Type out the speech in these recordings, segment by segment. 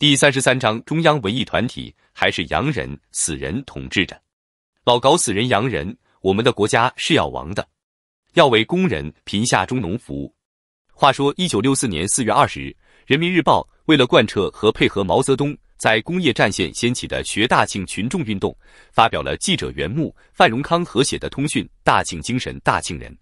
第三十三章，中央文艺团体还是洋人死人统治着，老搞死人洋人，我们的国家是要亡的，要为工人贫下中农服务。话说，一九六四年四月二十日，《人民日报》为了贯彻和配合毛泽东在工业战线掀起的学大庆群众运动，发表了记者袁牧、范荣康合写的通讯《大庆精神大庆人》。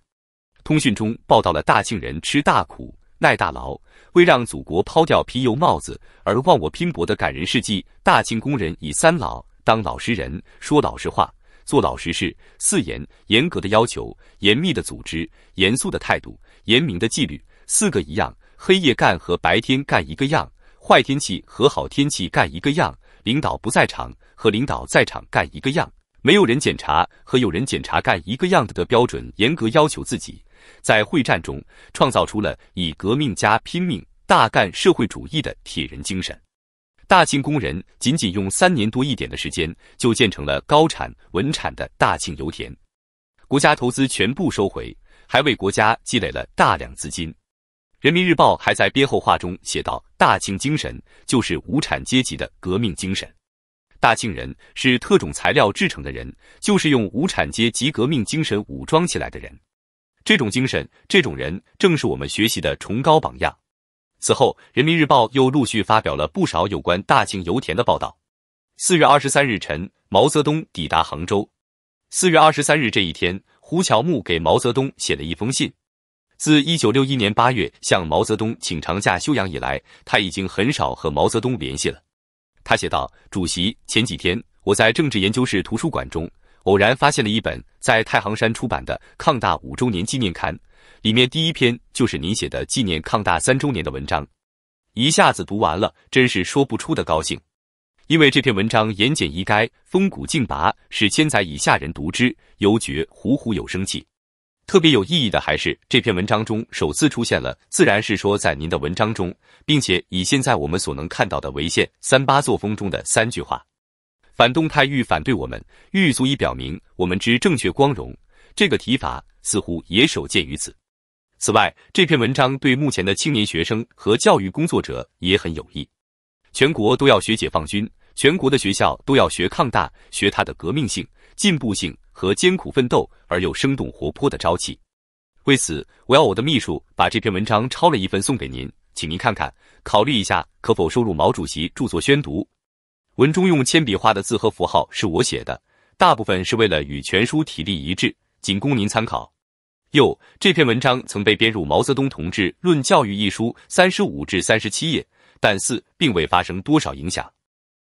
通讯中报道了大庆人吃大苦。耐大劳，为让祖国抛掉“皮油”帽子而忘我拼搏的感人事迹。大庆工人以三老当老实人，说老实话，做老实事。四严：严格的要求，严密的组织，严肃的态度，严明的纪律。四个一样：黑夜干和白天干一个样，坏天气和好天气干一个样，领导不在场和领导在场干一个样，没有人检查和有人检查干一个样的的标准。严格要求自己。在会战中，创造出了以革命家拼命大干社会主义的铁人精神。大庆工人仅仅用三年多一点的时间，就建成了高产稳产的大庆油田，国家投资全部收回，还为国家积累了大量资金。《人民日报》还在编后话中写道：“大庆精神就是无产阶级的革命精神，大庆人是特种材料制成的人，就是用无产阶级革命精神武装起来的人。”这种精神，这种人，正是我们学习的崇高榜样。此后，《人民日报》又陆续发表了不少有关大庆油田的报道。四月二十三日晨，毛泽东抵达杭州。四月二十三日这一天，胡乔木给毛泽东写了一封信。自一九六一年八月向毛泽东请长假休养以来，他已经很少和毛泽东联系了。他写道：“主席，前几天我在政治研究室图书馆中。”偶然发现了一本在太行山出版的抗大五周年纪念刊，里面第一篇就是您写的纪念抗大三周年的文章，一下子读完了，真是说不出的高兴。因为这篇文章言简意赅，风骨劲拔，使千载以下人读之犹觉虎虎有生气。特别有意义的还是这篇文章中首次出现了，自然是说在您的文章中，并且以现在我们所能看到的为限三八作风中的三句话。反动派欲反对我们，欲足以表明我们之正确光荣。这个提法似乎也首见于此。此外，这篇文章对目前的青年学生和教育工作者也很有益。全国都要学解放军，全国的学校都要学抗大，学他的革命性、进步性和艰苦奋斗而又生动活泼的朝气。为此，我要我的秘书把这篇文章抄了一份送给您，请您看看，考虑一下可否收入毛主席著作宣读。文中用铅笔画的字和符号是我写的，大部分是为了与全书体例一致，仅供您参考。又，这篇文章曾被编入《毛泽东同志论教育》一书三十五至三十七页，但四并未发生多少影响。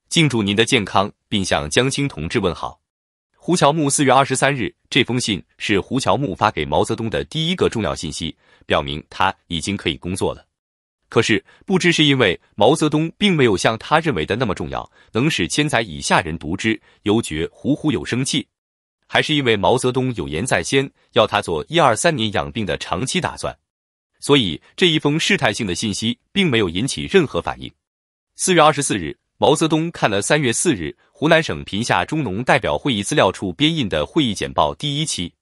敬祝您的健康，并向江青同志问好。胡乔木四月二十三日这封信是胡乔木发给毛泽东的第一个重要信息，表明他已经可以工作了。可是不知是因为毛泽东并没有像他认为的那么重要，能使千载以下人读之犹觉虎虎有生气，还是因为毛泽东有言在先，要他做一二三年养病的长期打算，所以这一封试探性的信息并没有引起任何反应。四月二十四日，毛泽东看了三月四日湖南省贫下中农代表会议资料处编印的会议简报第一期，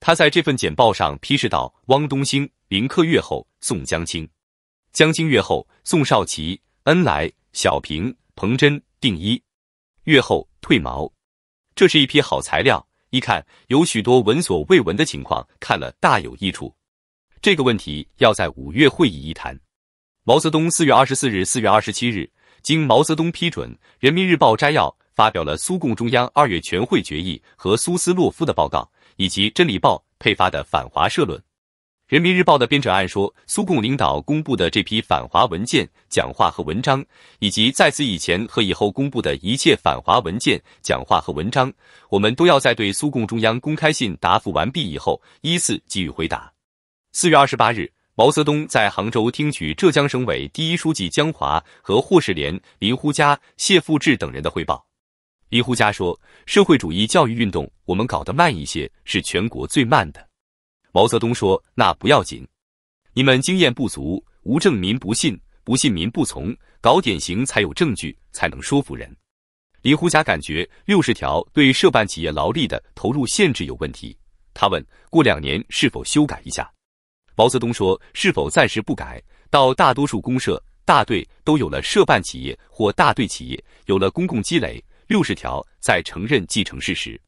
他在这份简报上批示到：汪东兴、林克月后，宋江清。江津月后、宋少奇、恩来、小平、彭真、定一，月后退毛。这是一批好材料，一看有许多闻所未闻的情况，看了大有益处。这个问题要在五月会议一谈。毛泽东四月二十四日、四月二十七日，经毛泽东批准，《人民日报》摘要发表了苏共中央二月全会决议和苏斯洛夫的报告，以及《真理报》配发的反华社论。人民日报的编者按说，苏共领导公布的这批反华文件、讲话和文章，以及在此以前和以后公布的一切反华文件、讲话和文章，我们都要在对苏共中央公开信答复完毕以后，依次给予回答。四月二十八日，毛泽东在杭州听取浙江省委第一书记江华和霍士廉、林呼加、谢富治等人的汇报。林呼加说：“社会主义教育运动，我们搞得慢一些，是全国最慢的。”毛泽东说：“那不要紧，你们经验不足，无证民不信，不信民不从，搞典型才有证据，才能说服人。”李胡家感觉六十条对涉办企业劳力的投入限制有问题，他问过两年是否修改一下。毛泽东说：“是否暂时不改，到大多数公社大队都有了社办企业或大队企业有了公共积累，六十条再承认继承事实。”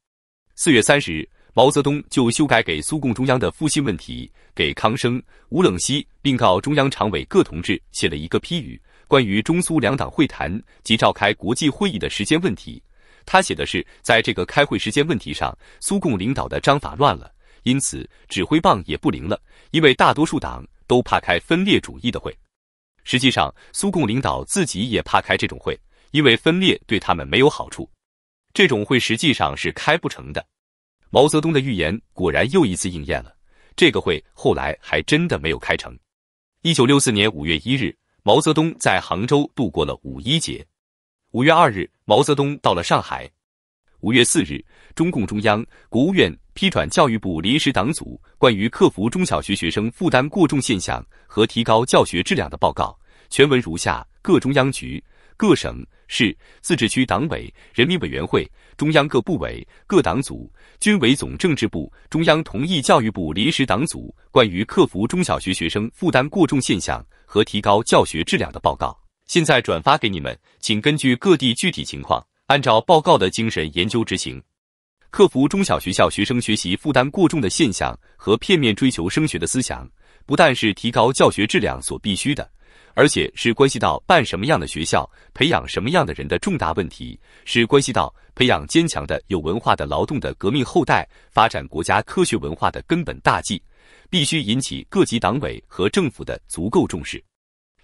四月三十日。毛泽东就修改给苏共中央的复信问题，给康生、吴冷西，并告中央常委各同志写了一个批语：关于中苏两党会谈及召开国际会议的时间问题。他写的是，在这个开会时间问题上，苏共领导的章法乱了，因此指挥棒也不灵了。因为大多数党都怕开分裂主义的会，实际上苏共领导自己也怕开这种会，因为分裂对他们没有好处。这种会实际上是开不成的。毛泽东的预言果然又一次应验了。这个会后来还真的没有开成。一九六四年五月一日，毛泽东在杭州度过了五一节。五月二日，毛泽东到了上海。五月四日，中共中央、国务院批转教育部临时党组关于克服中小学学生负担过重现象和提高教学质量的报告，全文如下：各中央局、各省。市、自治区党委、人民委员会、中央各部委、各党组、军委总政治部、中央同意教育部临时党组关于克服中小学学生负担过重现象和提高教学质量的报告，现在转发给你们，请根据各地具体情况，按照报告的精神研究执行。克服中小学校学生学习负担过重的现象和片面追求升学的思想，不但是提高教学质量所必须的。而且是关系到办什么样的学校、培养什么样的人的重大问题，是关系到培养坚强的、有文化的、劳动的革命后代、发展国家科学文化的根本大计，必须引起各级党委和政府的足够重视。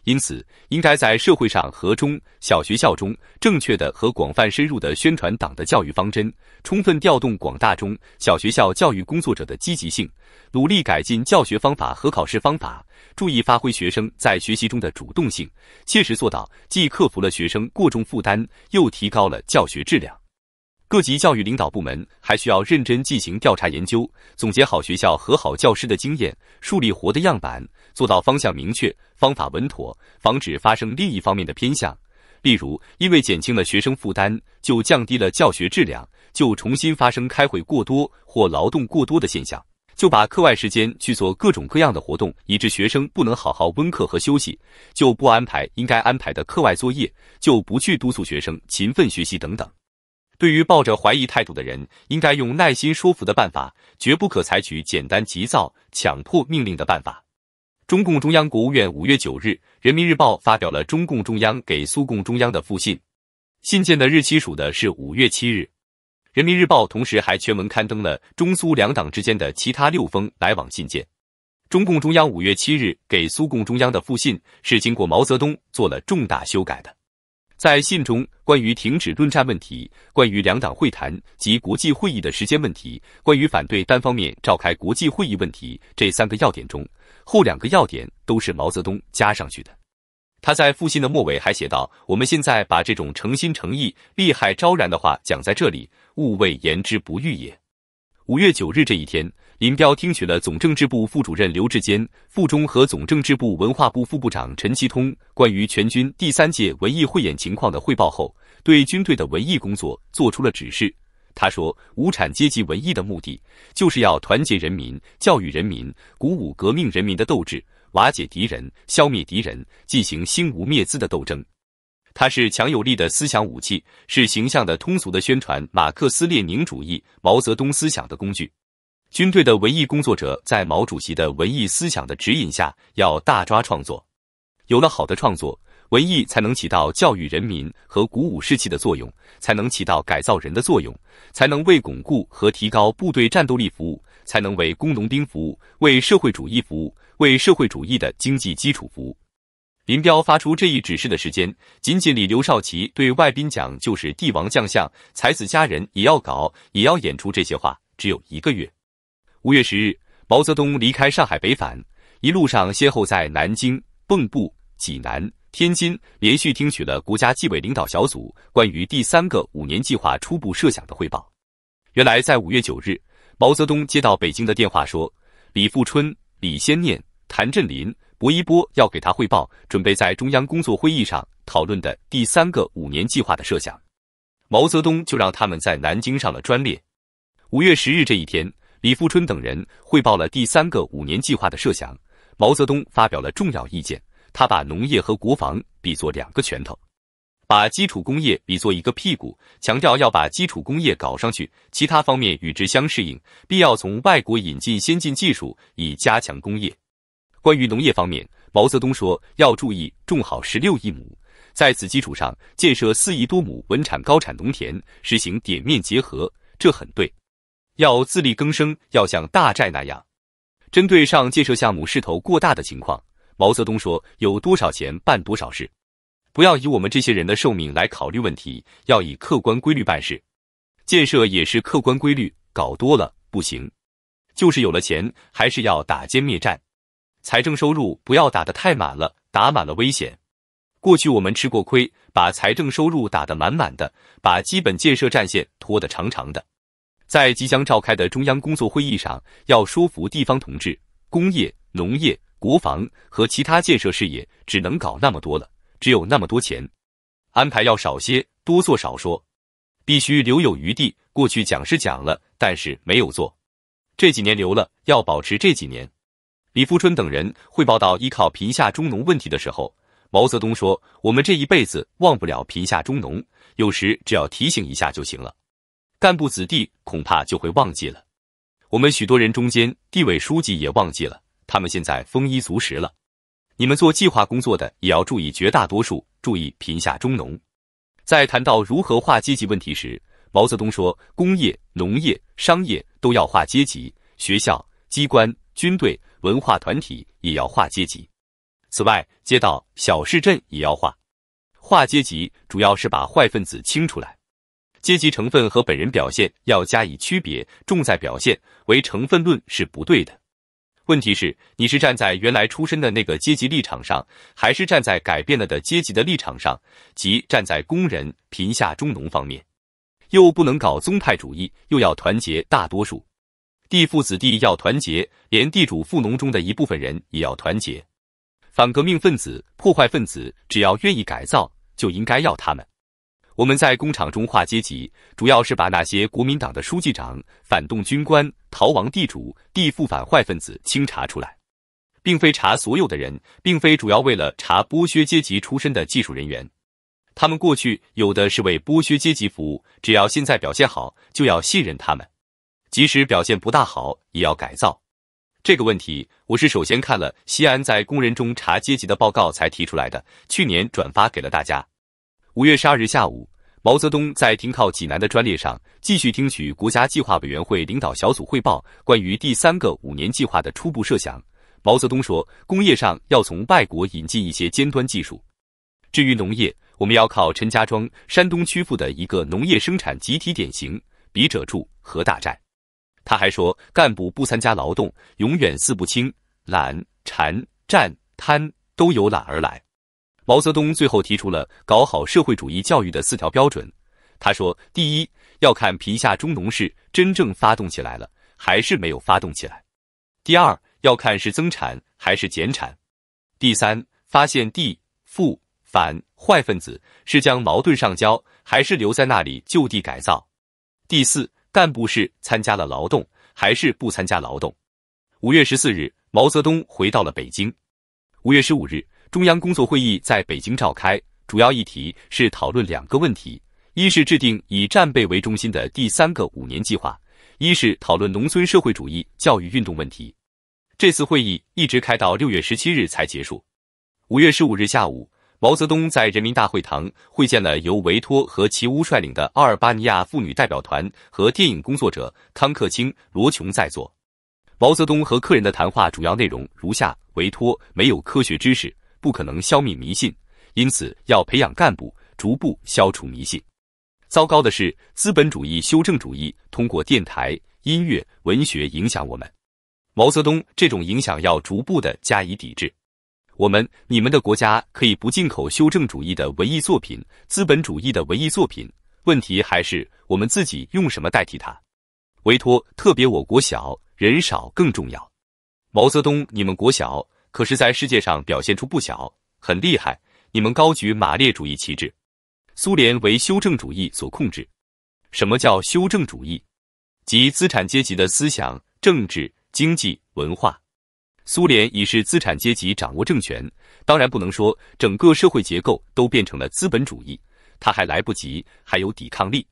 因此，应该在社会上和中小学校中，正确的和广泛深入的宣传党的教育方针，充分调动广大中小学校教育工作者的积极性，努力改进教学方法和考试方法。注意发挥学生在学习中的主动性，切实做到既克服了学生过重负担，又提高了教学质量。各级教育领导部门还需要认真进行调查研究，总结好学校和好教师的经验，树立活的样板，做到方向明确、方法稳妥，防止发生另一方面的偏向。例如，因为减轻了学生负担，就降低了教学质量，就重新发生开会过多或劳动过多的现象。就把课外时间去做各种各样的活动，以致学生不能好好温课和休息，就不安排应该安排的课外作业，就不去督促学生勤奋学习等等。对于抱着怀疑态度的人，应该用耐心说服的办法，绝不可采取简单急躁、强迫命令的办法。中共中央、国务院五月九日，《人民日报》发表了中共中央给苏共中央的复信，信件的日期署的是五月七日。人民日报同时还全文刊登了中苏两党之间的其他六封来往信件。中共中央五月七日给苏共中央的复信是经过毛泽东做了重大修改的。在信中，关于停止论战问题、关于两党会谈及国际会议的时间问题、关于反对单方面召开国际会议问题这三个要点中，后两个要点都是毛泽东加上去的。他在复信的末尾还写道：“我们现在把这种诚心诚意、利害昭然的话讲在这里。”勿谓言之不预也。五月九日这一天，林彪听取了总政治部副主任刘志坚、附中和总政治部文化部副部长陈其通关于全军第三届文艺汇演情况的汇报后，对军队的文艺工作作出了指示。他说：“无产阶级文艺的目的，就是要团结人民、教育人民、鼓舞革命人民的斗志，瓦解敌人、消灭敌人，进行新无灭资的斗争。”它是强有力的思想武器，是形象的、通俗的宣传马克思列宁主义、毛泽东思想的工具。军队的文艺工作者在毛主席的文艺思想的指引下，要大抓创作。有了好的创作，文艺才能起到教育人民和鼓舞士气的作用，才能起到改造人的作用，才能为巩固和提高部队战斗力服务，才能为工农兵服务，为社会主义服务，为社会主义的经济基础服务。林彪发出这一指示的时间，仅仅李刘少奇对外宾讲，就是帝王将相、才子佳人也要搞，也要演出这些话，只有一个月。五月十日，毛泽东离开上海北返，一路上先后在南京、蚌埠、济南、天津，连续听取了国家纪委领导小组关于第三个五年计划初步设想的汇报。原来在五月九日，毛泽东接到北京的电话，说李富春、李先念、谭震林。薄一波要给他汇报准备在中央工作会议上讨论的第三个五年计划的设想，毛泽东就让他们在南京上了专列。五月十日这一天，李富春等人汇报了第三个五年计划的设想，毛泽东发表了重要意见。他把农业和国防比作两个拳头，把基础工业比作一个屁股，强调要把基础工业搞上去，其他方面与之相适应，必要从外国引进先进技术以加强工业。关于农业方面，毛泽东说要注意种好十六亿亩，在此基础上建设四亿多亩稳产高产农田，实行点面结合，这很对。要自力更生，要像大寨那样。针对上建设项目势头过大的情况，毛泽东说：“有多少钱办多少事，不要以我们这些人的寿命来考虑问题，要以客观规律办事。建设也是客观规律，搞多了不行。就是有了钱，还是要打歼灭战。”财政收入不要打得太满了，打满了危险。过去我们吃过亏，把财政收入打得满满的，把基本建设战线拖得长长的。在即将召开的中央工作会议上，要说服地方同志，工业、农业、国防和其他建设事业只能搞那么多了，只有那么多钱，安排要少些，多做少说，必须留有余地。过去讲是讲了，但是没有做，这几年留了，要保持这几年。李富春等人汇报到依靠贫下中农问题的时候，毛泽东说：“我们这一辈子忘不了贫下中农，有时只要提醒一下就行了。干部子弟恐怕就会忘记了。我们许多人中间，地委书记也忘记了，他们现在丰衣足食了。你们做计划工作的也要注意，绝大多数注意贫下中农。”在谈到如何划阶级问题时，毛泽东说：“工业、农业、商业都要划阶级，学校、机关、军队。”文化团体也要划阶级，此外，街道、小市镇也要划。划阶级主要是把坏分子清出来，阶级成分和本人表现要加以区别，重在表现，为成分论是不对的。问题是，你是站在原来出身的那个阶级立场上，还是站在改变了的阶级的立场上，即站在工人、贫下中农方面？又不能搞宗派主义，又要团结大多数。地富子弟要团结，连地主富农中的一部分人也要团结。反革命分子、破坏分子，只要愿意改造，就应该要他们。我们在工厂中划阶级，主要是把那些国民党的书记长、反动军官、逃亡地主、地富反坏分子清查出来，并非查所有的人，并非主要为了查剥削阶级出身的技术人员。他们过去有的是为剥削阶级服务，只要现在表现好，就要信任他们。即使表现不大好，也要改造。这个问题，我是首先看了西安在工人中查阶级的报告才提出来的。去年转发给了大家。五月十二日下午，毛泽东在停靠济南的专列上，继续听取国家计划委员会领导小组汇报关于第三个五年计划的初步设想。毛泽东说：“工业上要从外国引进一些尖端技术。至于农业，我们要靠陈家庄，山东曲阜的一个农业生产集体典型。笔者注：何大寨。”他还说，干部不参加劳动，永远四不清，懒、馋、占、贪都由懒而来。毛泽东最后提出了搞好社会主义教育的四条标准。他说：第一，要看贫下中农是真正发动起来了，还是没有发动起来；第二，要看是增产还是减产；第三，发现地富反坏分子是将矛盾上交，还是留在那里就地改造；第四。干部是参加了劳动还是不参加劳动？五月十四日，毛泽东回到了北京。五月十五日，中央工作会议在北京召开，主要议题是讨论两个问题：一是制定以战备为中心的第三个五年计划；一是讨论农村社会主义教育运动问题。这次会议一直开到六月十七日才结束。五月十五日下午。毛泽东在人民大会堂会见了由维托和齐乌率领的阿尔巴尼亚妇女代表团和电影工作者康克清、罗琼在座。毛泽东和客人的谈话主要内容如下：维托没有科学知识，不可能消灭迷信，因此要培养干部，逐步消除迷信。糟糕的是，资本主义修正主义通过电台、音乐、文学影响我们。毛泽东这种影响要逐步的加以抵制。我们、你们的国家可以不进口修正主义的文艺作品、资本主义的文艺作品。问题还是我们自己用什么代替它？维托，特别我国小人少更重要。毛泽东，你们国小，可是，在世界上表现出不小，很厉害。你们高举马列主义旗帜，苏联为修正主义所控制。什么叫修正主义？即资产阶级的思想、政治、经济、文化。苏联已是资产阶级掌握政权，当然不能说整个社会结构都变成了资本主义，它还来不及，还有抵抗力。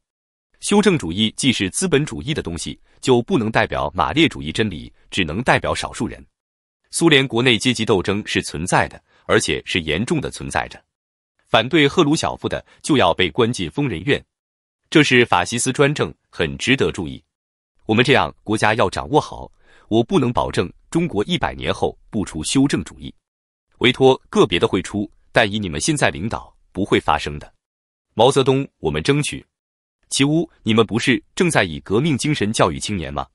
修正主义既是资本主义的东西，就不能代表马列主义真理，只能代表少数人。苏联国内阶级斗争是存在的，而且是严重的存在着。反对赫鲁晓夫的就要被关进疯人院，这是法西斯专政，很值得注意。我们这样国家要掌握好。我不能保证中国一百年后不出修正主义，委托个别的会出，但以你们现在领导不会发生的。毛泽东，我们争取。其屋，你们不是正在以革命精神教育青年吗？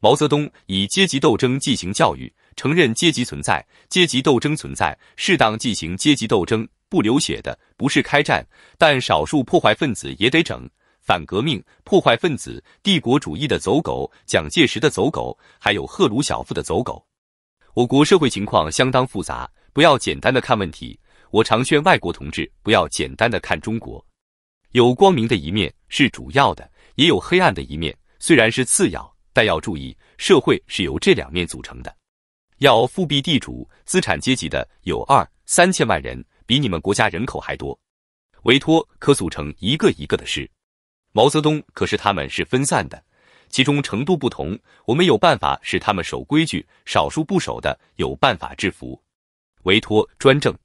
毛泽东以阶级斗争进行教育，承认阶级存在，阶级斗争存在，适当进行阶级斗争，不流血的，不是开战，但少数破坏分子也得整。反革命破坏分子、帝国主义的走狗、蒋介石的走狗，还有赫鲁晓夫的走狗。我国社会情况相当复杂，不要简单的看问题。我常劝外国同志不要简单的看中国，有光明的一面是主要的，也有黑暗的一面，虽然是次要，但要注意，社会是由这两面组成的。要复辟地主资产阶级的有二三千万人，比你们国家人口还多，维托可组成一个一个的师。毛泽东可是他们是分散的，其中程度不同。我们有办法使他们守规矩，少数不守的有办法制服。维托专政，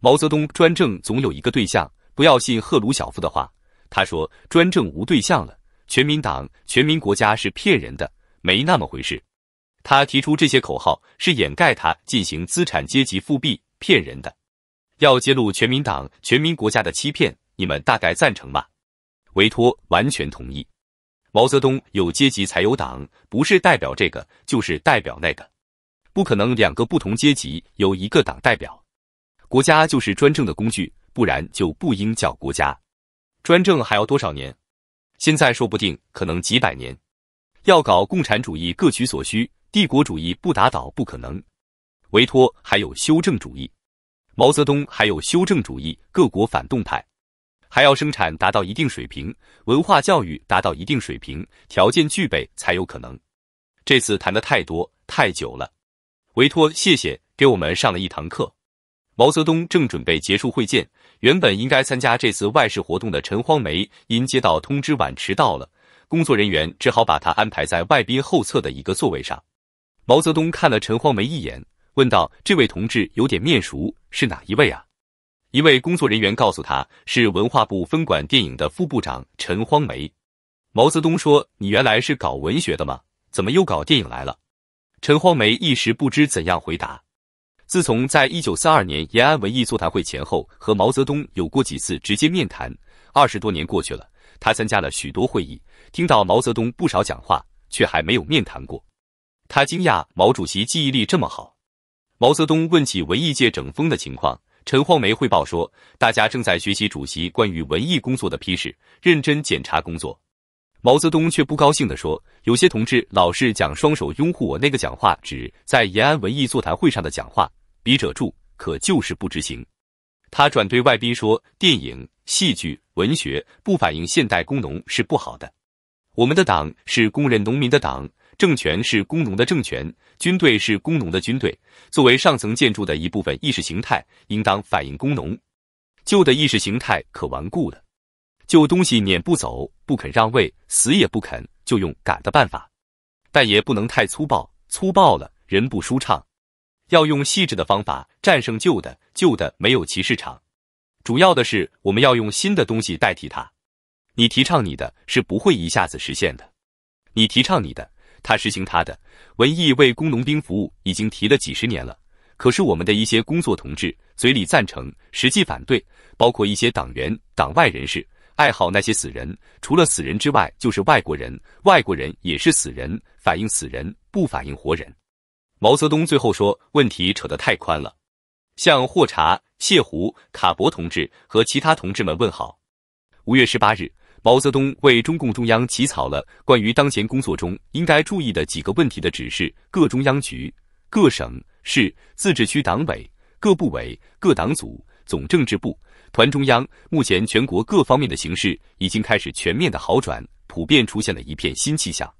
毛泽东专政总有一个对象，不要信赫鲁晓夫的话。他说专政无对象了，全民党、全民国家是骗人的，没那么回事。他提出这些口号是掩盖他进行资产阶级复辟，骗人的。要揭露全民党、全民国家的欺骗，你们大概赞成吧？维托完全同意，毛泽东有阶级才有党，不是代表这个就是代表那个，不可能两个不同阶级有一个党代表。国家就是专政的工具，不然就不应叫国家。专政还要多少年？现在说不定可能几百年。要搞共产主义，各取所需，帝国主义不打倒不可能。维托还有修正主义，毛泽东还有修正主义，各国反动派。还要生产达到一定水平，文化教育达到一定水平，条件具备才有可能。这次谈的太多太久了，维托，谢谢，给我们上了一堂课。毛泽东正准备结束会见，原本应该参加这次外事活动的陈荒梅，因接到通知晚迟到了，工作人员只好把他安排在外宾后侧的一个座位上。毛泽东看了陈荒梅一眼，问道：“这位同志有点面熟，是哪一位啊？”一位工作人员告诉他是文化部分管电影的副部长陈荒梅。毛泽东说：“你原来是搞文学的吗？怎么又搞电影来了？”陈荒梅一时不知怎样回答。自从在一九四二年延安文艺座谈会前后和毛泽东有过几次直接面谈，二十多年过去了，他参加了许多会议，听到毛泽东不少讲话，却还没有面谈过。他惊讶毛主席记忆力这么好。毛泽东问起文艺界整风的情况。陈晃梅汇报说，大家正在学习主席关于文艺工作的批示，认真检查工作。毛泽东却不高兴地说，有些同志老是讲“双手拥护我”那个讲话，指在延安文艺座谈会上的讲话。笔者注，可就是不执行。他转对外宾说，电影、戏剧、文学不反映现代工农是不好的。我们的党是工人农民的党。政权是工农的政权，军队是工农的军队。作为上层建筑的一部分，意识形态应当反映工农。旧的意识形态可顽固了，旧东西撵不走，不肯让位，死也不肯。就用赶的办法，但也不能太粗暴，粗暴了人不舒畅。要用细致的方法战胜旧的，旧的没有其市场。主要的是，我们要用新的东西代替它。你提倡你的，是不会一下子实现的。你提倡你的。他实行他的文艺为工农兵服务，已经提了几十年了。可是我们的一些工作同志嘴里赞成，实际反对，包括一些党员、党外人士，爱好那些死人。除了死人之外，就是外国人，外国人也是死人，反映死人，不反映活人。毛泽东最后说：“问题扯得太宽了。”向霍查、谢胡、卡伯同志和其他同志们问好。五月十八日。毛泽东为中共中央起草了关于当前工作中应该注意的几个问题的指示。各中央局、各省、市、自治区党委、各部委、各党组、总政治部、团中央，目前全国各方面的形势已经开始全面的好转，普遍出现了一片新气象。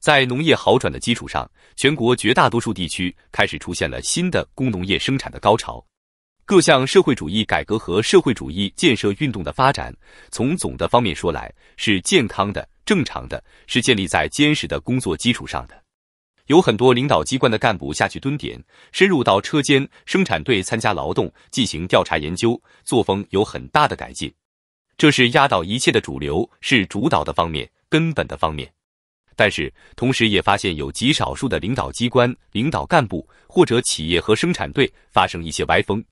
在农业好转的基础上，全国绝大多数地区开始出现了新的工农业生产的高潮。各项社会主义改革和社会主义建设运动的发展，从总的方面说来是健康的、正常的，是建立在坚实的工作基础上的。有很多领导机关的干部下去蹲点，深入到车间、生产队参加劳动，进行调查研究，作风有很大的改进。这是压倒一切的主流，是主导的方面、根本的方面。但是，同时也发现有极少数的领导机关、领导干部或者企业和生产队发生一些歪风。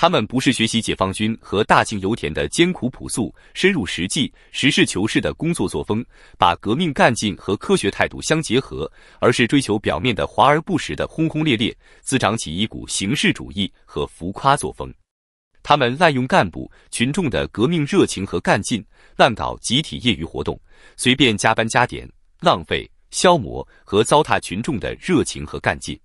他们不是学习解放军和大庆油田的艰苦朴素、深入实际、实事求是的工作作风，把革命干劲和科学态度相结合，而是追求表面的华而不实的轰轰烈烈，滋长起一股形式主义和浮夸作风。他们滥用干部群众的革命热情和干劲，滥搞集体业余活动，随便加班加点，浪费、消磨和糟蹋群众的热情和干劲。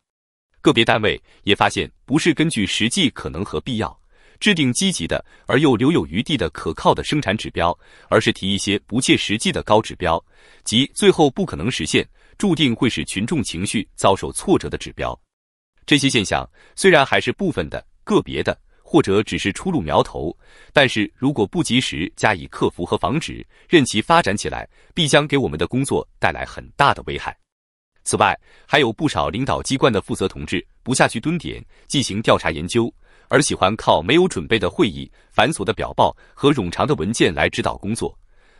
个别单位也发现，不是根据实际可能和必要，制定积极的而又留有余地的可靠的生产指标，而是提一些不切实际的高指标，即最后不可能实现，注定会使群众情绪遭受挫折的指标。这些现象虽然还是部分的、个别的，或者只是初露苗头，但是如果不及时加以克服和防止，任其发展起来，必将给我们的工作带来很大的危害。此外，还有不少领导机关的负责同志不下去蹲点进行调查研究，而喜欢靠没有准备的会议、繁琐的表报和冗长的文件来指导工作，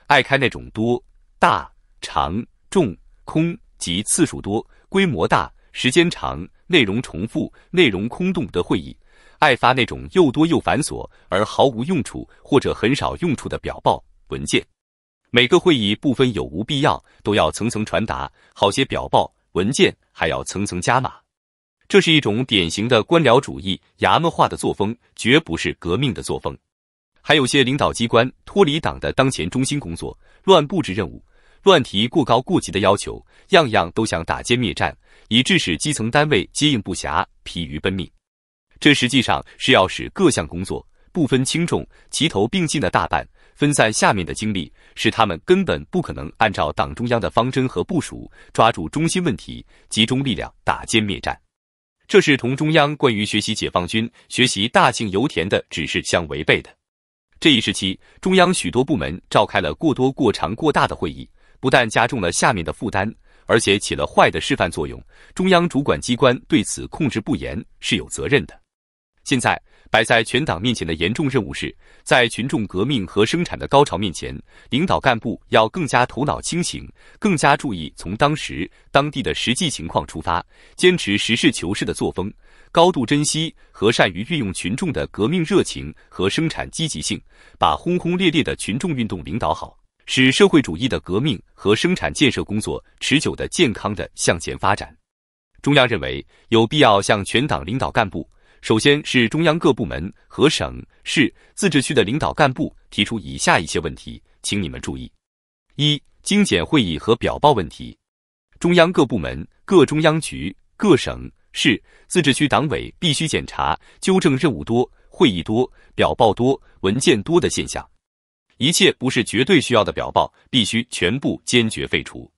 爱开那种多、大、长、重、空及次数多、规模大、时间长、内容重复、内容空洞的会议，爱发那种又多又繁琐而毫无用处或者很少用处的表报文件。每个会议不分有无必要，都要层层传达；好些表报文件还要层层加码，这是一种典型的官僚主义、衙门化的作风，绝不是革命的作风。还有些领导机关脱离党的当前中心工作，乱布置任务，乱提过高过急的要求，样样都想打歼灭战，以致使基层单位接应不暇，疲于奔命。这实际上是要使各项工作不分轻重，齐头并进的大办。分散下面的精力，使他们根本不可能按照党中央的方针和部署，抓住中心问题，集中力量打歼灭战。这是同中央关于学习解放军、学习大庆油田的指示相违背的。这一时期，中央许多部门召开了过多、过长、过大的会议，不但加重了下面的负担，而且起了坏的示范作用。中央主管机关对此控制不严，是有责任的。现在。摆在全党面前的严重任务是，在群众革命和生产的高潮面前，领导干部要更加头脑清醒，更加注意从当时当地的实际情况出发，坚持实事求是的作风，高度珍惜和善于运用群众的革命热情和生产积极性，把轰轰烈烈的群众运动领导好，使社会主义的革命和生产建设工作持久的健康的向前发展。中央认为，有必要向全党领导干部。首先是中央各部门和省、市、自治区的领导干部提出以下一些问题，请你们注意：一、精简会议和表报问题。中央各部门、各中央局、各省、市、自治区党委必须检查纠正任务多、会议多、表报多、文件多的现象，一切不是绝对需要的表报必须全部坚决废除，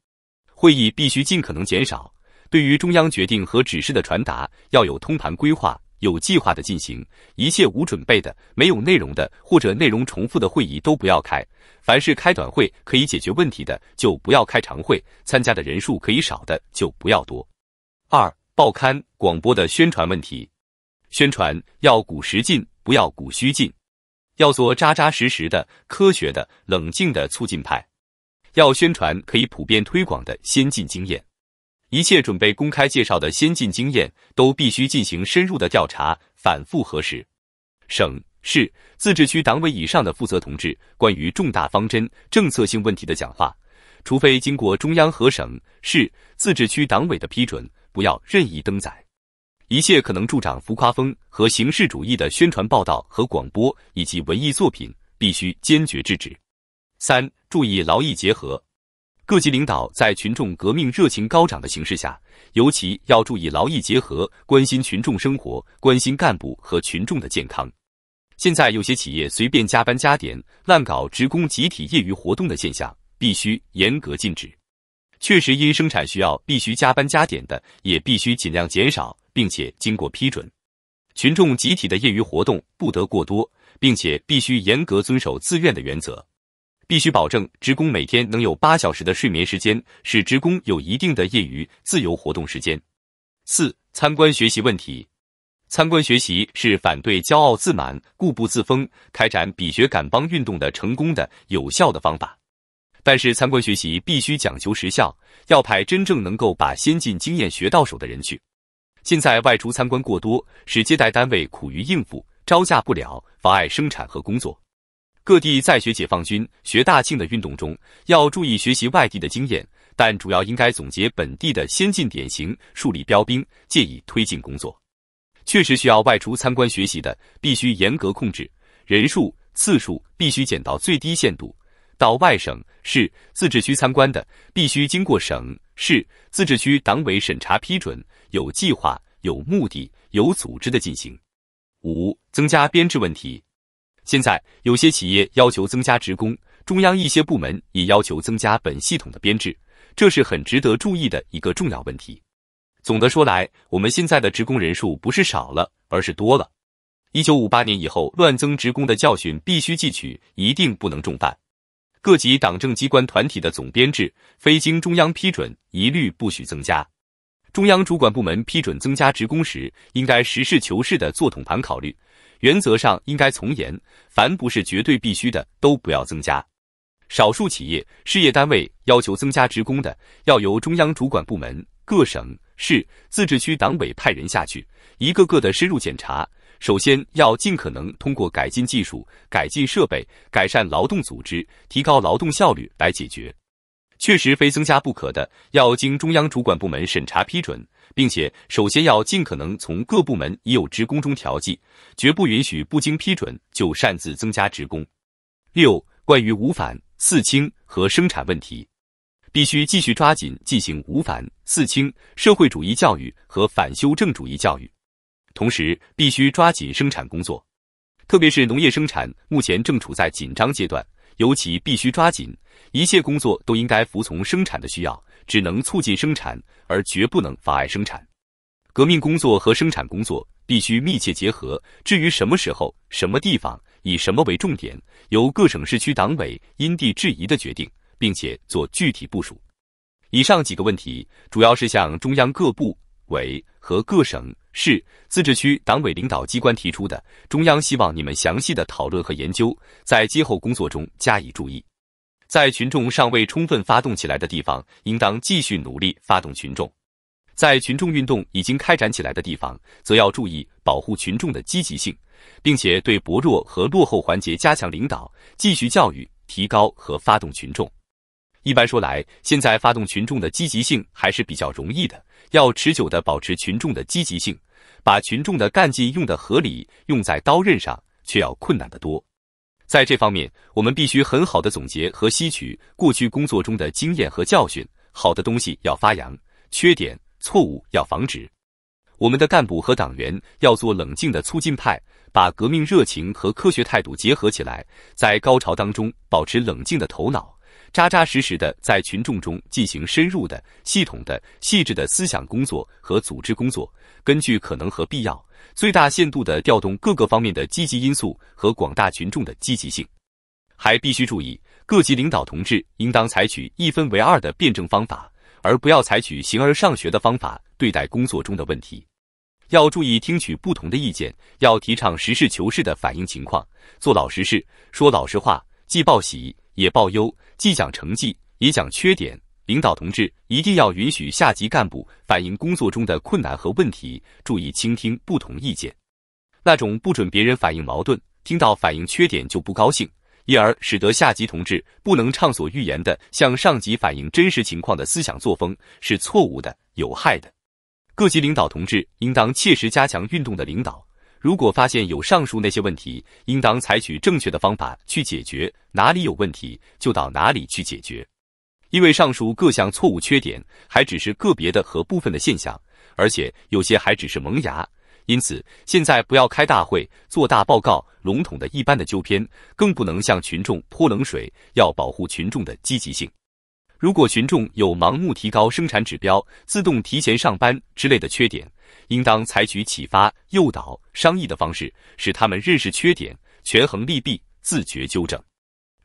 会议必须尽可能减少。对于中央决定和指示的传达，要有通盘规划。有计划的进行，一切无准备的、没有内容的或者内容重复的会议都不要开。凡是开短会可以解决问题的，就不要开长会；参加的人数可以少的，就不要多。二、报刊、广播的宣传问题，宣传要鼓实劲，不要鼓虚劲；要做扎扎实实的、科学的、冷静的促进派；要宣传可以普遍推广的先进经验。一切准备公开介绍的先进经验，都必须进行深入的调查，反复核实。省、市、自治区党委以上的负责同志关于重大方针政策性问题的讲话，除非经过中央和省、市、自治区党委的批准，不要任意登载。一切可能助长浮夸风和形式主义的宣传报道和广播以及文艺作品，必须坚决制止。三、注意劳逸结合。各级领导在群众革命热情高涨的形势下，尤其要注意劳逸结合，关心群众生活，关心干部和群众的健康。现在有些企业随便加班加点、乱搞职工集体业余活动的现象，必须严格禁止。确实因生产需要必须加班加点的，也必须尽量减少，并且经过批准。群众集体的业余活动不得过多，并且必须严格遵守自愿的原则。必须保证职工每天能有八小时的睡眠时间，使职工有一定的业余自由活动时间。四、参观学习问题，参观学习是反对骄傲自满、固步自封、开展比学赶帮运动的成功的有效的方法。但是，参观学习必须讲求实效，要派真正能够把先进经验学到手的人去。现在外出参观过多，使接待单位苦于应付，招架不了，妨碍生产和工作。各地在学解放军、学大庆的运动中，要注意学习外地的经验，但主要应该总结本地的先进典型，树立标兵，借以推进工作。确实需要外出参观学习的，必须严格控制人数、次数，必须减到最低限度。到外省市自治区参观的，必须经过省市自治区党委审查批准，有计划、有目的、有组织的进行。五、增加编制问题。现在有些企业要求增加职工，中央一些部门也要求增加本系统的编制，这是很值得注意的一个重要问题。总的说来，我们现在的职工人数不是少了，而是多了。一九五八年以后乱增职工的教训必须汲取，一定不能重犯。各级党政机关团体的总编制，非经中央批准，一律不许增加。中央主管部门批准增加职工时，应该实事求是的做统盘考虑。原则上应该从严，凡不是绝对必须的，都不要增加。少数企业、事业单位要求增加职工的，要由中央主管部门、各省、市、自治区党委派人下去，一个个的深入检查。首先要尽可能通过改进技术、改进设备、改善劳动组织、提高劳动效率来解决。确实非增加不可的，要经中央主管部门审查批准。并且，首先要尽可能从各部门已有职工中调剂，绝不允许不经批准就擅自增加职工。六、关于五反四清和生产问题，必须继续抓紧进行五反四清、社会主义教育和反修正主义教育，同时必须抓紧生产工作，特别是农业生产目前正处在紧张阶段，尤其必须抓紧一切工作，都应该服从生产的需要。只能促进生产，而绝不能妨碍生产。革命工作和生产工作必须密切结合。至于什么时候、什么地方以什么为重点，由各省市区党委因地制宜的决定，并且做具体部署。以上几个问题，主要是向中央各部委和各省市自治区党委领导机关提出的。中央希望你们详细的讨论和研究，在今后工作中加以注意。在群众尚未充分发动起来的地方，应当继续努力发动群众；在群众运动已经开展起来的地方，则要注意保护群众的积极性，并且对薄弱和落后环节加强领导，继续教育、提高和发动群众。一般说来，现在发动群众的积极性还是比较容易的；要持久地保持群众的积极性，把群众的干劲用得合理、用在刀刃上，却要困难得多。在这方面，我们必须很好的总结和吸取过去工作中的经验和教训。好的东西要发扬，缺点错误要防止。我们的干部和党员要做冷静的促进派，把革命热情和科学态度结合起来，在高潮当中保持冷静的头脑。扎扎实实的在群众中进行深入的、系统的、细致的思想工作和组织工作，根据可能和必要，最大限度的调动各个方面的积极因素和广大群众的积极性。还必须注意，各级领导同志应当采取一分为二的辩证方法，而不要采取形而上学的方法对待工作中的问题。要注意听取不同的意见，要提倡实事求是的反映情况，做老实事，说老实话，既报喜也报忧。既讲成绩，也讲缺点。领导同志一定要允许下级干部反映工作中的困难和问题，注意倾听不同意见。那种不准别人反映矛盾，听到反映缺点就不高兴，因而使得下级同志不能畅所欲言地向上级反映真实情况的思想作风是错误的、有害的。各级领导同志应当切实加强运动的领导。如果发现有上述那些问题，应当采取正确的方法去解决，哪里有问题就到哪里去解决。因为上述各项错误缺点还只是个别的和部分的现象，而且有些还只是萌芽，因此现在不要开大会、做大报告、笼统的一般的纠偏，更不能向群众泼冷水，要保护群众的积极性。如果群众有盲目提高生产指标、自动提前上班之类的缺点，应当采取启发、诱导、商议的方式，使他们认识缺点，权衡利弊，自觉纠正。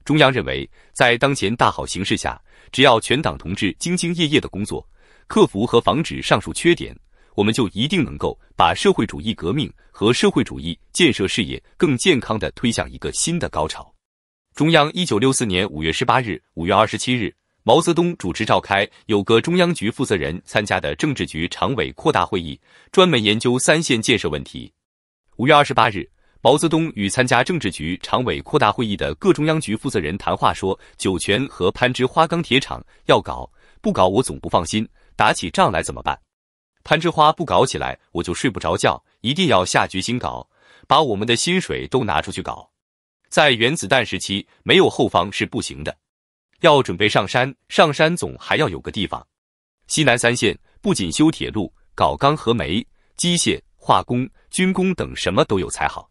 中央认为，在当前大好形势下，只要全党同志兢兢业业的工作，克服和防止上述缺点，我们就一定能够把社会主义革命和社会主义建设事业更健康地推向一个新的高潮。中央一九六四年五月十八日、五月二十七日。毛泽东主持召开有个中央局负责人参加的政治局常委扩大会议，专门研究三线建设问题。五月二十八日，毛泽东与参加政治局常委扩大会议的各中央局负责人谈话说：“酒泉和攀枝花钢铁厂要搞，不搞我总不放心。打起仗来怎么办？攀枝花不搞起来，我就睡不着觉。一定要下决心搞，把我们的薪水都拿出去搞。在原子弹时期，没有后方是不行的。”要准备上山，上山总还要有个地方。西南三线不仅修铁路、搞钢和煤、机械、化工、军工等，什么都有才好。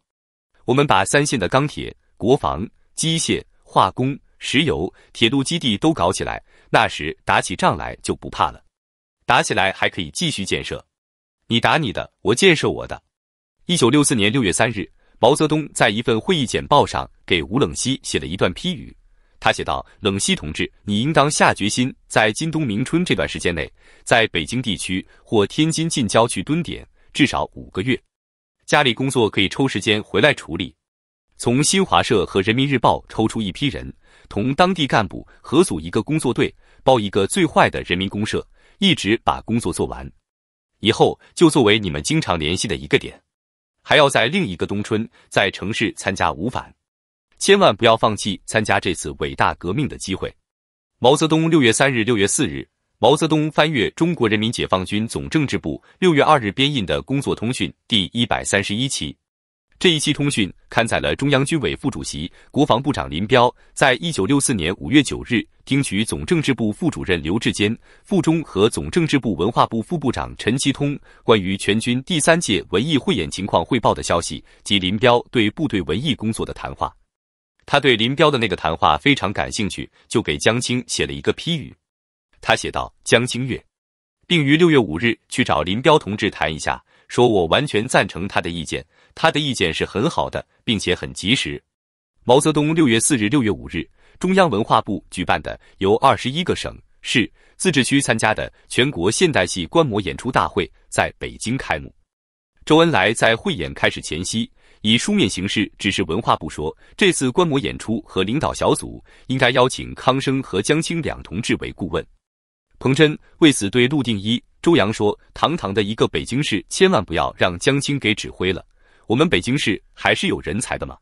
我们把三线的钢铁、国防、机械、化工、石油、铁路基地都搞起来，那时打起仗来就不怕了。打起来还可以继续建设。你打你的，我建设我的。一九六四年六月三日，毛泽东在一份会议简报上给吴冷西写了一段批语。他写道：“冷西同志，你应当下决心，在今冬明春这段时间内，在北京地区或天津近郊去蹲点，至少五个月。家里工作可以抽时间回来处理。从新华社和人民日报抽出一批人，同当地干部合组一个工作队，包一个最坏的人民公社，一直把工作做完。以后就作为你们经常联系的一个点。还要在另一个冬春，在城市参加五反。”千万不要放弃参加这次伟大革命的机会。毛泽东六月三日、六月四日，毛泽东翻阅中国人民解放军总政治部六月二日编印的工作通讯第一百三十一期。这一期通讯刊载了中央军委副主席、国防部长林彪在一九六四年五月九日听取总政治部副主任刘志坚副中和总政治部文化部副部长陈其通关于全军第三届文艺汇演情况汇报的消息及林彪对部队文艺工作的谈话。他对林彪的那个谈话非常感兴趣，就给江青写了一个批语。他写道：“江青月，并于六月五日去找林彪同志谈一下，说我完全赞成他的意见，他的意见是很好的，并且很及时。”毛泽东六月四日、六月五日，中央文化部举办的由二十一个省市自治区参加的全国现代戏观摩演出大会在北京开幕。周恩来在汇演开始前夕。以书面形式指示文化部说，这次观摩演出和领导小组应该邀请康生和江青两同志为顾问。彭真为此对陆定一、周扬说：“堂堂的一个北京市，千万不要让江青给指挥了。我们北京市还是有人才的吗？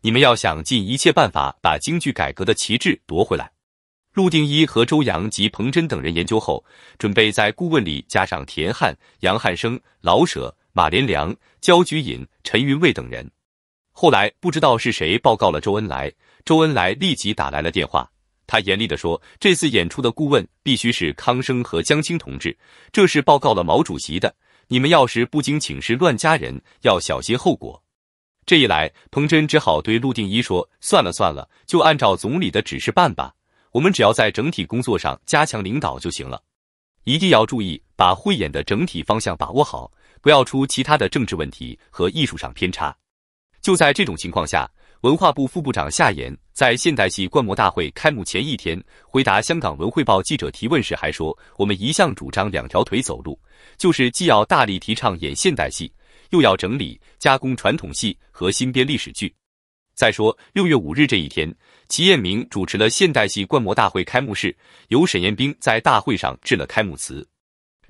你们要想尽一切办法把京剧改革的旗帜夺回来。”陆定一和周扬及彭真等人研究后，准备在顾问里加上田汉、杨汉生、老舍。马连良、焦菊隐、陈云卫等人，后来不知道是谁报告了周恩来，周恩来立即打来了电话，他严厉地说：“这次演出的顾问必须是康生和江青同志，这是报告了毛主席的，你们要是不经请示乱加人，要小心后果。”这一来，彭真只好对陆定一说：“算了算了，就按照总理的指示办吧，我们只要在整体工作上加强领导就行了，一定要注意把汇演的整体方向把握好。”不要出其他的政治问题和艺术上偏差。就在这种情况下，文化部副部长夏衍在现代戏观摩大会开幕前一天回答香港文汇报记者提问时还说：“我们一向主张两条腿走路，就是既要大力提倡演现代戏，又要整理加工传统戏和新编历史剧。”再说六月五日这一天，齐燕明主持了现代戏观摩大会开幕式，由沈雁冰在大会上致了开幕词。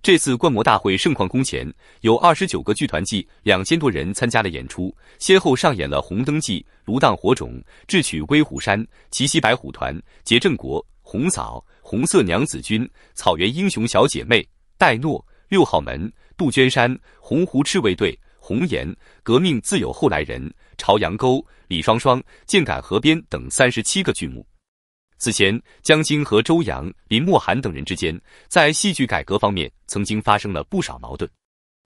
这次观摩大会盛况空前，有二十九个剧团近两千多人参加了演出，先后上演了《红灯记》《芦荡火种》《智取威虎山》《奇袭白虎团》《结正国》《红嫂》《红色娘子军》《草原英雄小姐妹》《黛诺》《六号门》《杜鹃山》《洪湖赤卫队》《红岩》《革命自有后来人》《朝阳沟》《李双双》《剑杆河边》等三十七个剧目。此前，江青和周扬、林默涵等人之间在戏剧改革方面曾经发生了不少矛盾。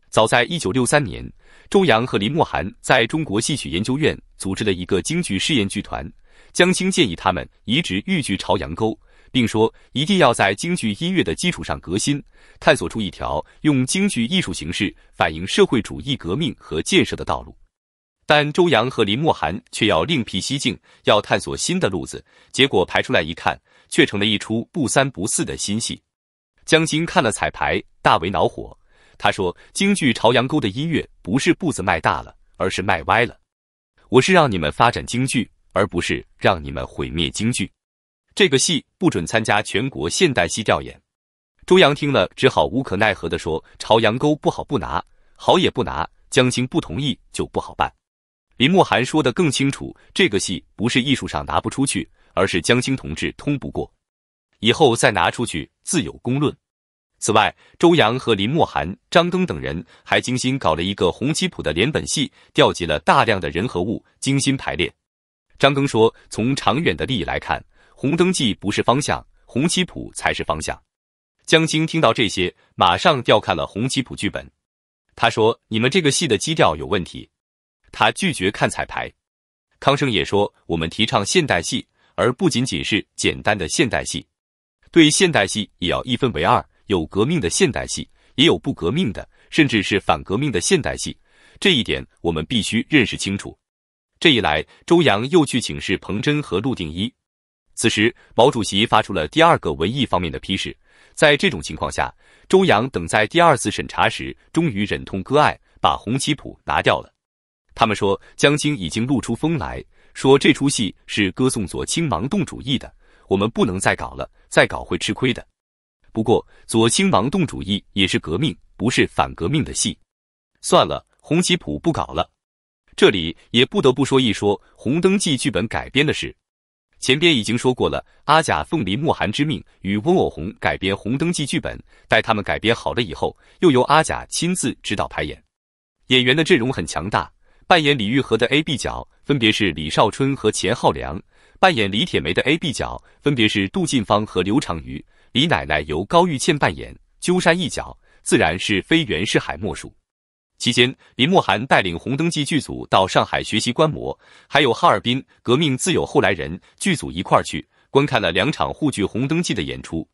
早在一九六三年，周扬和林默涵在中国戏曲研究院组织了一个京剧试验剧团，江青建议他们移植豫剧《朝阳沟》，并说一定要在京剧音乐的基础上革新，探索出一条用京剧艺术形式反映社会主义革命和建设的道路。但周扬和林默涵却要另辟蹊径，要探索新的路子，结果排出来一看，却成了一出不三不四的新戏。江青看了彩排，大为恼火，他说：“京剧《朝阳沟》的音乐不是步子迈大了，而是迈歪了。我是让你们发展京剧，而不是让你们毁灭京剧。这个戏不准参加全国现代戏调研。”周扬听了，只好无可奈何地说：“朝阳沟不好不拿，好也不拿。江青不同意，就不好办。”林默涵说的更清楚，这个戏不是艺术上拿不出去，而是江青同志通不过，以后再拿出去自有公论。此外，周扬和林默涵、张庚等人还精心搞了一个《红旗谱》的连本戏，调集了大量的人和物，精心排练。张庚说，从长远的利益来看，《红灯记》不是方向，《红旗谱》才是方向。江青听到这些，马上调看了《红旗谱》剧本，他说：“你们这个戏的基调有问题。”他拒绝看彩排，康生也说：“我们提倡现代戏，而不仅仅是简单的现代戏。对现代戏也要一分为二，有革命的现代戏，也有不革命的，甚至是反革命的现代戏。这一点我们必须认识清楚。”这一来，周扬又去请示彭真和陆定一。此时，毛主席发出了第二个文艺方面的批示。在这种情况下，周扬等在第二次审查时，终于忍痛割爱，把《红旗谱》拿掉了。他们说，江青已经露出风来，说这出戏是歌颂左倾盲动主义的，我们不能再搞了，再搞会吃亏的。不过左倾盲动主义也是革命，不是反革命的戏。算了，红旗谱不搞了。这里也不得不说一说《红灯记》剧本改编的事。前边已经说过了，阿甲奉林莫涵之命与温偶红改编《红灯记》剧本，待他们改编好了以后，又由阿甲亲自指导排演，演员的阵容很强大。扮演李玉和的 A B 角分别是李少春和钱浩良，扮演李铁梅的 A B 角分别是杜近芳和刘长瑜。李奶奶由高玉倩扮演。鸠山一角自然是非袁世海莫属。期间，林默涵带领《红灯记》剧组到上海学习观摩，还有哈尔滨革命自有后来人剧组一块儿去观看了两场沪剧《红灯记》的演出。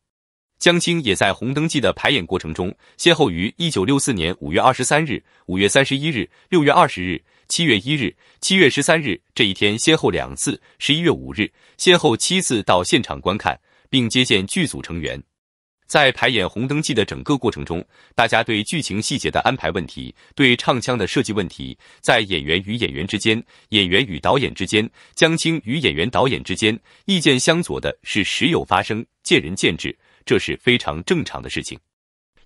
江青也在《红灯记》的排演过程中，先后于一九六四年五月二十三日、五月三十一日、六月二十日。七月一日、七月十三日这一天，先后两次；十一月五日，先后七次到现场观看并接见剧组成员。在排演《红灯记》的整个过程中，大家对剧情细节的安排问题、对唱腔的设计问题，在演员与演员之间、演员与导演之间、江青与演员导演之间，意见相左的是时有发生，见仁见智，这是非常正常的事情。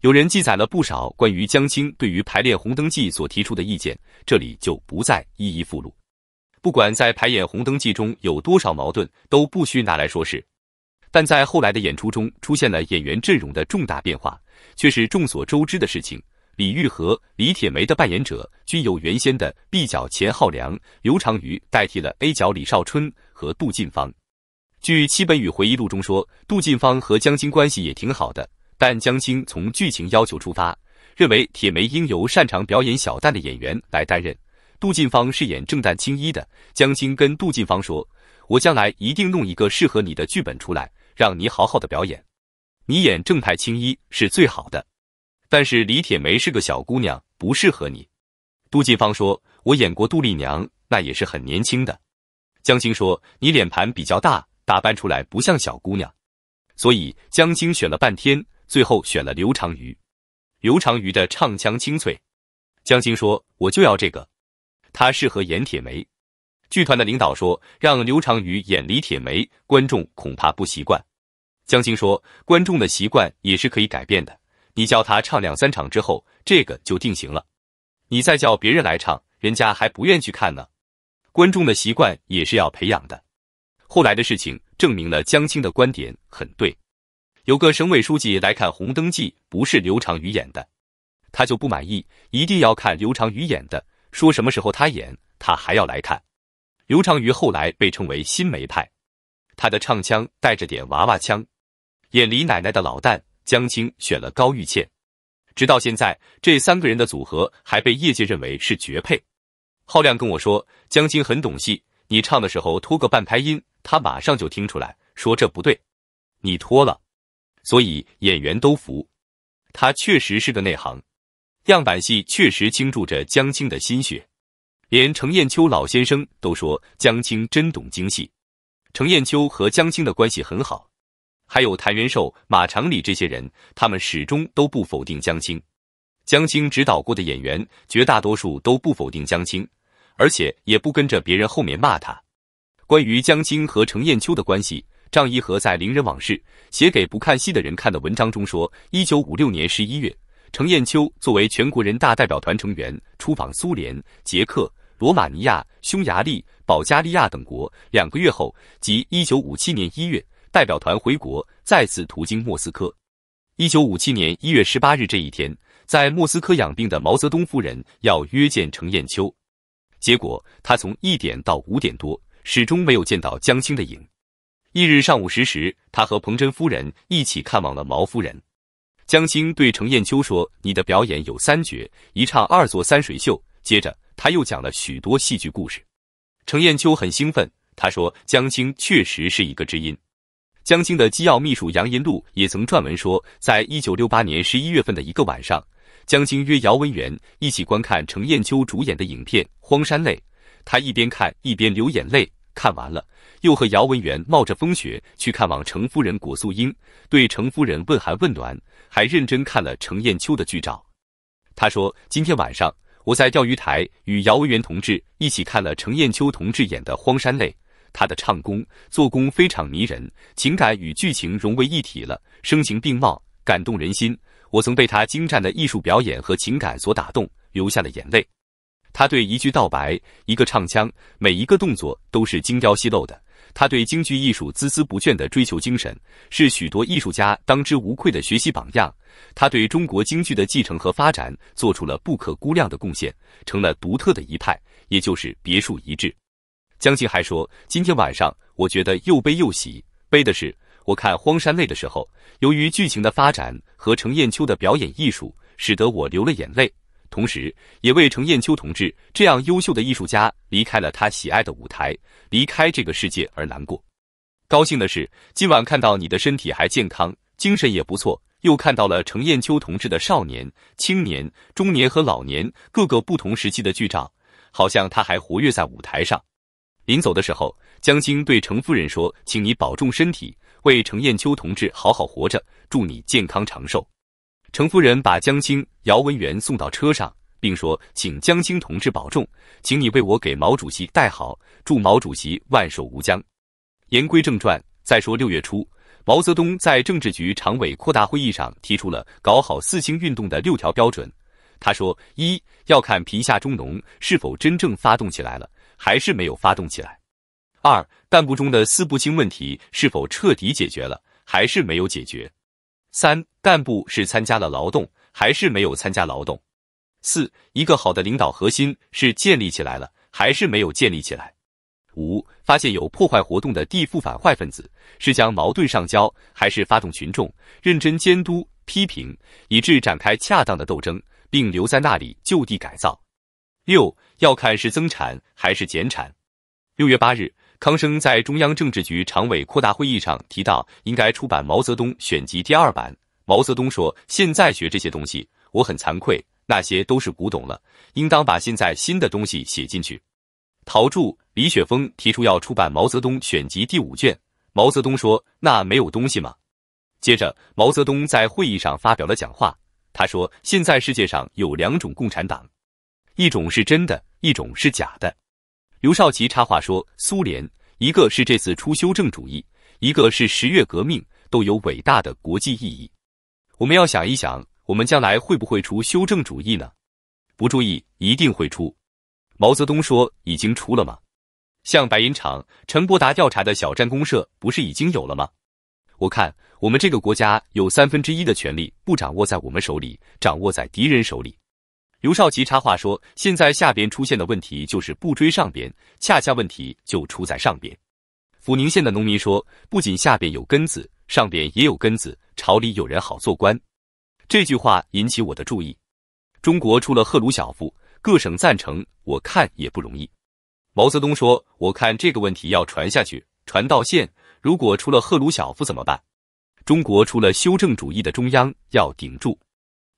有人记载了不少关于江青对于排练《红灯记》所提出的意见，这里就不再一一附录。不管在排演《红灯记》中有多少矛盾，都不需拿来说事。但在后来的演出中出现了演员阵容的重大变化，却是众所周知的事情。李玉和、李铁梅的扮演者均由原先的 B 角钱浩良、刘长瑜代替了 A 角李少春和杜近芳。据戚本禹回忆录中说，杜近芳和江青关系也挺好的。但江青从剧情要求出发，认为铁梅应由擅长表演小旦的演员来担任。杜近芳饰演正旦青衣的，江青跟杜近芳说：“我将来一定弄一个适合你的剧本出来，让你好好的表演。你演正派青衣是最好的，但是李铁梅是个小姑娘，不适合你。”杜近芳说：“我演过杜丽娘，那也是很年轻的。”江青说：“你脸盘比较大，打扮出来不像小姑娘。”所以江青选了半天。最后选了刘长瑜，刘长瑜的唱腔清脆。江青说：“我就要这个，他适合演铁梅。”剧团的领导说：“让刘长瑜演李铁梅，观众恐怕不习惯。”江青说：“观众的习惯也是可以改变的，你叫他唱两三场之后，这个就定型了。你再叫别人来唱，人家还不愿去看呢。观众的习惯也是要培养的。”后来的事情证明了江青的观点很对。有个省委书记来看《红灯记》，不是刘长宇演的，他就不满意，一定要看刘长宇演的。说什么时候他演，他还要来看。刘长宇后来被称为“新梅派”，他的唱腔带着点娃娃腔。演李奶奶的老旦，江青选了高玉倩。直到现在，这三个人的组合还被业界认为是绝配。浩亮跟我说，江青很懂戏，你唱的时候拖个半拍音，他马上就听出来，说这不对，你拖了。所以演员都服，他确实是个内行，样板戏确实倾注着江青的心血，连程砚秋老先生都说江青真懂京戏。程砚秋和江青的关系很好，还有谭元寿、马长礼这些人，他们始终都不否定江青。江青指导过的演员绝大多数都不否定江青，而且也不跟着别人后面骂他。关于江青和程砚秋的关系。张一和在《伶人往事》写给不看戏的人看的文章中说，一九五六年十一月，程砚秋作为全国人大代表团成员出访苏联、捷克、罗马尼亚、匈牙利、保加利亚等国。两个月后，即一九五七年一月，代表团回国，再次途经莫斯科。一九五七年一月十八日这一天，在莫斯科养病的毛泽东夫人要约见程砚秋，结果他从一点到五点多，始终没有见到江青的影。翌日上午十时，他和彭真夫人一起看望了毛夫人。江青对程砚秋说：“你的表演有三绝，一唱二做三水秀。”接着，他又讲了许多戏剧故事。程砚秋很兴奋，他说：“江青确实是一个知音。”江青的机要秘书杨银禄也曾撰文说，在一九六八年十一月份的一个晚上，江青约姚文元一起观看程砚秋主演的影片《荒山泪》，他一边看一边流眼泪，看完了。又和姚文元冒着风雪去看望程夫人果素英，对程夫人问寒问暖，还认真看了程砚秋的剧照。他说：“今天晚上我在钓鱼台与姚文元同志一起看了程砚秋同志演的《荒山泪》，他的唱功、做工非常迷人，情感与剧情融为一体了，声情并茂，感动人心。我曾被他精湛的艺术表演和情感所打动，流下了眼泪。他对一句道白、一个唱腔、每一个动作都是精雕细镂的。”他对京剧艺术孜孜不倦的追求精神，是许多艺术家当之无愧的学习榜样。他对中国京剧的继承和发展做出了不可估量的贡献，成了独特的一派，也就是别树一帜。江青还说，今天晚上我觉得又悲又喜，悲的是我看《荒山泪》的时候，由于剧情的发展和程砚秋的表演艺术，使得我流了眼泪。同时，也为程砚秋同志这样优秀的艺术家离开了他喜爱的舞台，离开这个世界而难过。高兴的是，今晚看到你的身体还健康，精神也不错，又看到了程砚秋同志的少年、青年、中年和老年各个不同时期的剧照，好像他还活跃在舞台上。临走的时候，江青对程夫人说：“请你保重身体，为程砚秋同志好好活着，祝你健康长寿。”程夫人把江青、姚文元送到车上，并说：“请江青同志保重，请你为我给毛主席带好，祝毛主席万寿无疆。”言归正传，再说六月初，毛泽东在政治局常委扩大会议上提出了搞好四清运动的六条标准。他说：“一要看贫下中农是否真正发动起来了，还是没有发动起来；二干部中的四不清问题是否彻底解决了，还是没有解决。”三干部是参加了劳动还是没有参加劳动？四一个好的领导核心是建立起来了还是没有建立起来？五发现有破坏活动的地富反坏分子是将矛盾上交还是发动群众认真监督批评，以致展开恰当的斗争，并留在那里就地改造？六要看是增产还是减产。六月八日。康生在中央政治局常委扩大会议上提到，应该出版《毛泽东选集》第二版。毛泽东说：“现在学这些东西，我很惭愧，那些都是古董了，应当把现在新的东西写进去。”陶铸、李雪峰提出要出版《毛泽东选集》第五卷。毛泽东说：“那没有东西吗？”接着，毛泽东在会议上发表了讲话。他说：“现在世界上有两种共产党，一种是真的，一种是假的。”刘少奇插话说：“苏联一个是这次出修正主义，一个是十月革命，都有伟大的国际意义。我们要想一想，我们将来会不会出修正主义呢？不注意，一定会出。毛泽东说已经出了吗？像白银厂陈伯达调查的小站公社，不是已经有了吗？我看我们这个国家有三分之一的权力不掌握在我们手里，掌握在敌人手里。”刘少奇插话说：“现在下边出现的问题就是不追上边，恰恰问题就出在上边。”抚宁县的农民说：“不仅下边有根子，上边也有根子，朝里有人好做官。”这句话引起我的注意。中国出了赫鲁晓夫，各省赞成，我看也不容易。毛泽东说：“我看这个问题要传下去，传到县。如果出了赫鲁晓夫怎么办？中国出了修正主义的中央，要顶住。”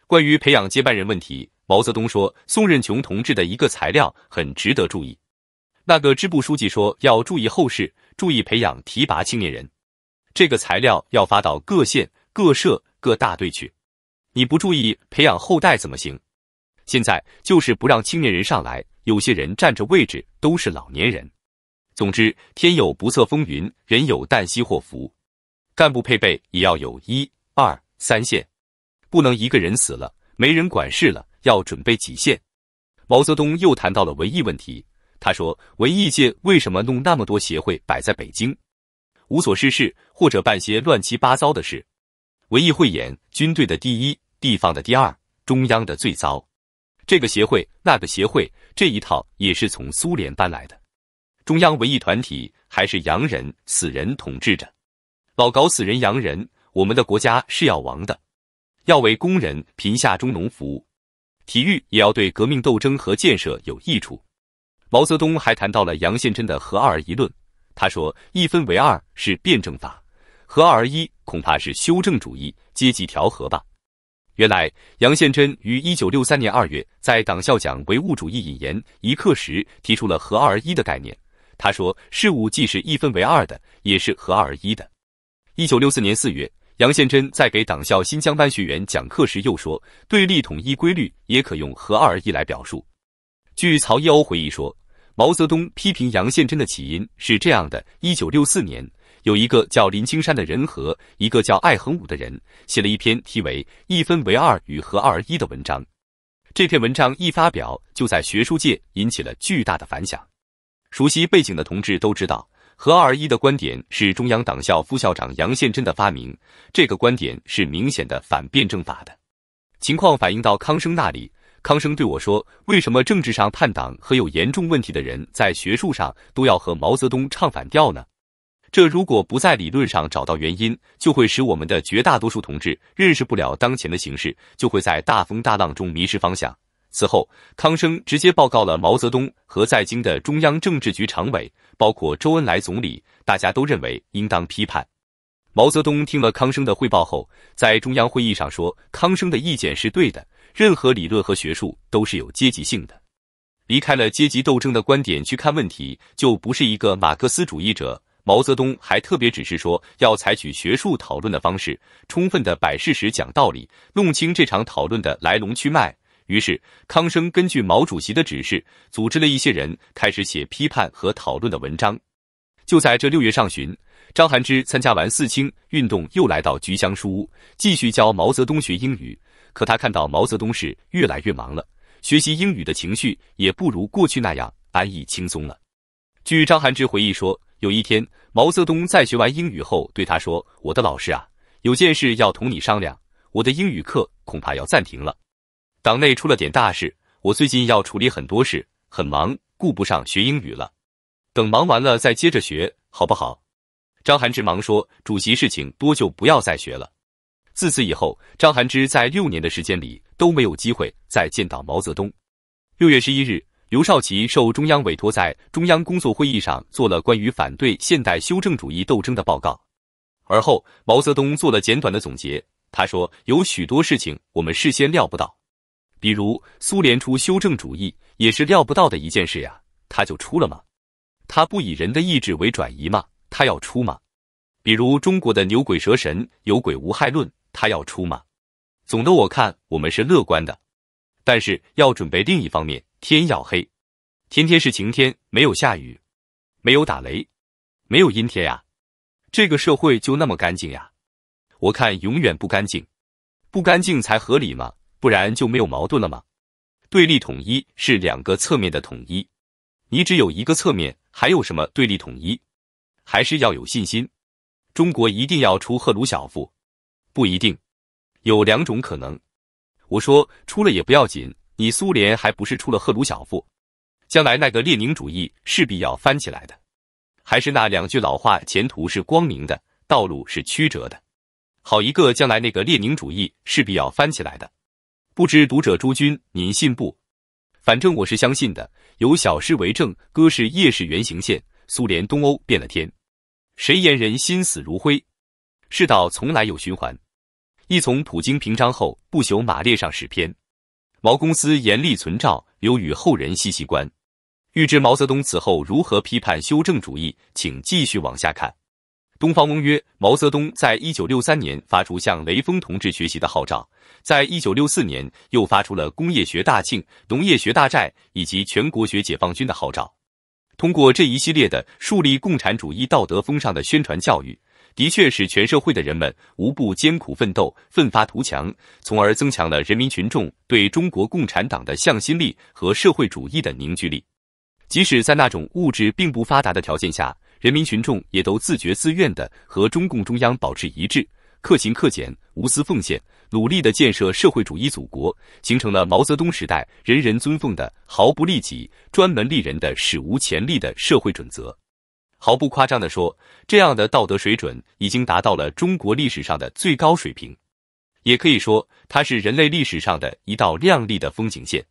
关于培养接班人问题。毛泽东说：“宋任穷同志的一个材料很值得注意。那个支部书记说要注意后事，注意培养提拔青年人。这个材料要发到各县、各社、各大队去。你不注意培养后代怎么行？现在就是不让青年人上来，有些人占着位置都是老年人。总之，天有不测风云，人有旦夕祸福。干部配备也要有一二三线，不能一个人死了，没人管事了。”要准备几线？毛泽东又谈到了文艺问题。他说：“文艺界为什么弄那么多协会？摆在北京，无所事事，或者办些乱七八糟的事。文艺汇演，军队的第一，地方的第二，中央的最糟。这个协会，那个协会，这一套也是从苏联搬来的。中央文艺团体还是洋人、死人统治着，老搞死人、洋人。我们的国家是要亡的，要为工人、贫下中农服务。”体育也要对革命斗争和建设有益处。毛泽东还谈到了杨宪真的“合二而一”论，他说：“一分为二是辩证法，合二而一恐怕是修正主义阶级调和吧。”原来，杨宪真于一九六三年二月在党校讲唯物主义引言一课时，提出了“合二而一”的概念。他说：“事物既是一分为二的，也是合二而一的。”一九六四年四月。杨宪珍在给党校新疆班学员讲课时又说，对立统一规律也可用“合二而一”来表述。据曹一欧回忆说，毛泽东批评杨宪珍的起因是这样的：一九六四年，有一个叫林青山的人和一个叫艾恒武的人写了一篇题为《一分为二与合二一》的文章。这篇文章一发表，就在学术界引起了巨大的反响。熟悉背景的同志都知道。和二一的观点是中央党校副校长杨宪珍的发明，这个观点是明显的反辩证法的。情况反映到康生那里，康生对我说：“为什么政治上叛党和有严重问题的人，在学术上都要和毛泽东唱反调呢？”这如果不在理论上找到原因，就会使我们的绝大多数同志认识不了当前的形势，就会在大风大浪中迷失方向。此后，康生直接报告了毛泽东和在京的中央政治局常委。包括周恩来总理，大家都认为应当批判。毛泽东听了康生的汇报后，在中央会议上说：“康生的意见是对的，任何理论和学术都是有阶级性的，离开了阶级斗争的观点去看问题，就不是一个马克思主义者。”毛泽东还特别指示说，要采取学术讨论的方式，充分的摆事实、讲道理，弄清这场讨论的来龙去脉。于是，康生根据毛主席的指示，组织了一些人开始写批判和讨论的文章。就在这六月上旬，张寒之参加完四清运动，又来到菊香书屋，继续教毛泽东学英语。可他看到毛泽东是越来越忙了，学习英语的情绪也不如过去那样安逸轻松了。据张寒之回忆说，有一天，毛泽东在学完英语后对他说：“我的老师啊，有件事要同你商量，我的英语课恐怕要暂停了。”党内出了点大事，我最近要处理很多事，很忙，顾不上学英语了。等忙完了再接着学，好不好？张晗之忙说：“主席事情多，就不要再学了。”自此以后，张晗之在六年的时间里都没有机会再见到毛泽东。六月十一日，刘少奇受中央委托，在中央工作会议上做了关于反对现代修正主义斗争的报告。而后，毛泽东做了简短的总结。他说：“有许多事情我们事先料不到。”比如苏联出修正主义也是料不到的一件事呀，他就出了吗？他不以人的意志为转移吗？他要出吗？比如中国的牛鬼蛇神有鬼无害论，他要出吗？总的我看我们是乐观的，但是要准备。另一方面，天要黑，天天是晴天，没有下雨，没有打雷，没有阴天呀。这个社会就那么干净呀？我看永远不干净，不干净才合理吗？不然就没有矛盾了吗？对立统一是两个侧面的统一，你只有一个侧面，还有什么对立统一？还是要有信心，中国一定要出赫鲁晓夫，不一定，有两种可能。我说出了也不要紧，你苏联还不是出了赫鲁晓夫？将来那个列宁主义势必要翻起来的，还是那两句老话：前途是光明的，道路是曲折的。好一个将来那个列宁主义势必要翻起来的。不知读者诸君您信不？反正我是相信的。有小诗为证：歌是夜市原型线，苏联东欧变了天。谁言人心死如灰？世道从来有循环。一从普京平章后，不朽马列上史篇。毛公司严厉存照，留与后人细细观。欲知毛泽东此后如何批判修正主义，请继续往下看。东方翁曰：“毛泽东在一九六三年发出向雷锋同志学习的号召，在一九六四年又发出了工业学大庆、农业学大寨以及全国学解放军的号召。通过这一系列的树立共产主义道德风尚的宣传教育，的确使全社会的人们无不艰苦奋斗、奋发图强，从而增强了人民群众对中国共产党的向心力和社会主义的凝聚力。即使在那种物质并不发达的条件下。”人民群众也都自觉自愿的和中共中央保持一致，克勤克俭，无私奉献，努力的建设社会主义祖国，形成了毛泽东时代人人尊奉的毫不利己、专门利人的史无前例的社会准则。毫不夸张的说，这样的道德水准已经达到了中国历史上的最高水平，也可以说，它是人类历史上的一道亮丽的风景线。